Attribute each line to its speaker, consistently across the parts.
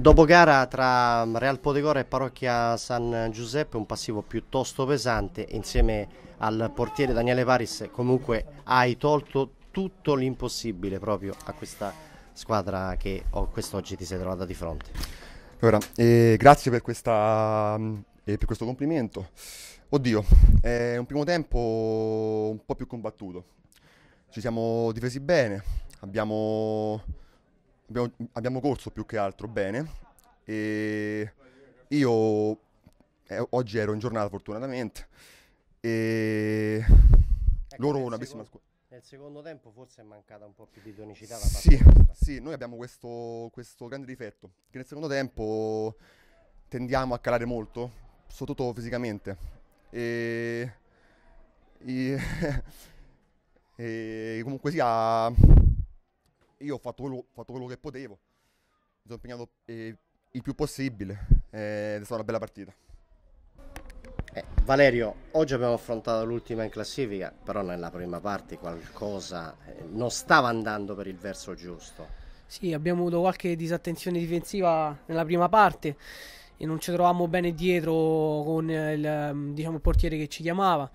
Speaker 1: Dopo gara tra Real Podegora e Parrocchia San Giuseppe, un passivo piuttosto pesante, insieme al portiere Daniele Paris comunque hai tolto tutto l'impossibile proprio a questa
Speaker 2: squadra che quest'oggi ti sei trovata di fronte. Allora, eh, grazie per, questa, mm, eh, per, questo complimento. Oddio, è un primo tempo un po' più combattuto. Ci siamo difesi bene, abbiamo abbiamo, abbiamo corso più che altro bene e io eh, oggi ero in giornata fortunatamente e ecco, loro una bellissima squadra. Nel secondo tempo forse è mancata un po' più di tonicità sì, sì, noi abbiamo questo, questo, grande difetto, che nel secondo tempo tendiamo a calare molto, soprattutto fisicamente. E, e, e comunque sia io ho fatto, quello, fatto quello che potevo, mi sono impegnato eh, il più possibile eh, ed è stata una bella partita.
Speaker 1: Eh, Valerio, oggi abbiamo affrontato l'ultima in classifica, però nella prima parte qualcosa eh, non stava andando per il verso giusto.
Speaker 3: Sì, abbiamo avuto qualche disattenzione difensiva nella prima parte e non ci trovavamo bene dietro con il, mm, diciamo, il portiere che ci chiamava.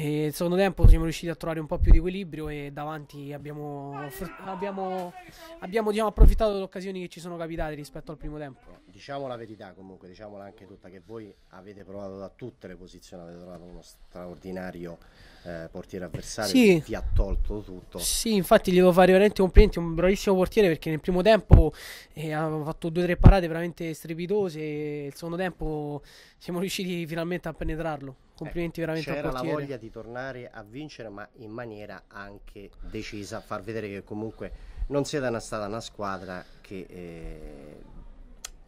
Speaker 3: E secondo tempo siamo riusciti a trovare un po' più di equilibrio e davanti abbiamo, abbiamo, abbiamo diciamo, approfittato delle occasioni che ci sono capitate rispetto al primo tempo.
Speaker 1: Ecco, diciamo la verità comunque, diciamola anche tutta, che voi avete provato da tutte le posizioni, avete trovato uno straordinario eh, portiere avversario sì. che vi ha tolto tutto. Sì,
Speaker 3: infatti gli devo fare veramente complimenti, un bravissimo portiere perché nel primo tempo eh, avevamo fatto due o tre parate veramente strepitose e il secondo tempo siamo riusciti finalmente a penetrarlo complimenti eh, veramente c'era la voglia
Speaker 1: di tornare a vincere ma in maniera anche decisa far vedere che comunque non siete una, stata una squadra che, eh,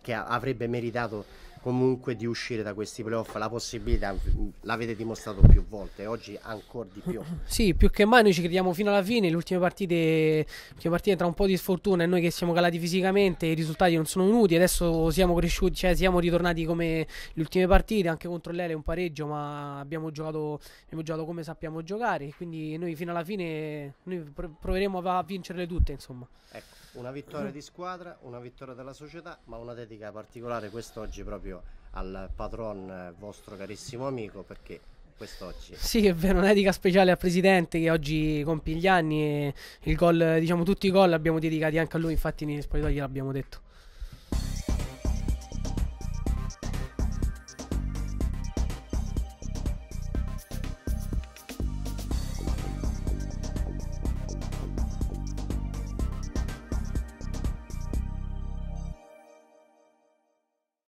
Speaker 1: che avrebbe meritato comunque di uscire da questi playoff la possibilità l'avete dimostrato più volte oggi ancora di
Speaker 3: più sì più che mai noi ci crediamo fino alla fine le ultime partite, le ultime partite tra un po' di sfortuna e noi che siamo calati fisicamente i risultati non sono venuti adesso siamo cresciuti cioè siamo ritornati come le ultime partite anche contro l'Ele un pareggio ma abbiamo giocato, abbiamo giocato come sappiamo giocare quindi noi fino alla fine noi proveremo a vincerle tutte insomma ecco
Speaker 1: una vittoria di squadra, una vittoria della società, ma una dedica particolare quest'oggi proprio al patron eh, vostro carissimo amico perché quest'oggi. Sì, è vero, una
Speaker 3: dedica speciale al presidente che oggi compie gli anni e il gol, diciamo tutti i gol abbiamo dedicati anche a lui, infatti negli spogliatoi gliel'abbiamo detto.